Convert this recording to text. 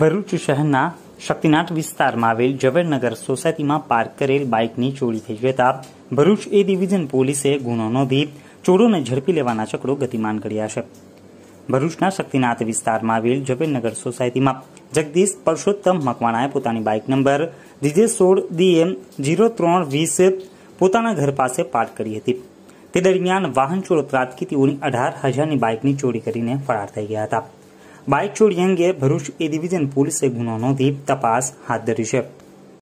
ભરૂચ શહેરના શક્તિનાથ વિસ્તારમાં આવેલ ઝવેરનગર સોસાયટીમાં પાર્ક કરેલ બાઇકની ચોરી થઈ જતા ભરૂચ એ ડિવિઝન પોલીસે ગુનો નોંધી ચોરોને ઝડપી લેવાના ચક્રો ગતિમાન કર્યા છે ભરૂચના શક્તિનાથ વિસ્તારમાં આવેલ ઝવેરનગર સોસાયટીમાં જગદીશ પરસોત્તમ મકવાણાએ પોતાની બાઇક નંબર જીજે સોળ ડીએમ જીરો ત્રણ વીસ પોતાના ઘર પાસે પાર્ક કરી હતી તે દરમિયાન વાહન ચોરો ત્રાટકી તેઓની અઢાર હજારની બાઇકની ચોરી કરીને ફરાર થઈ ગયા હતા બાઇક ચોરી અંગે ભરૂચ એ ડિવિઝન પોલીસે ગુનો નોંધી તપાસ હાથ ધરી છે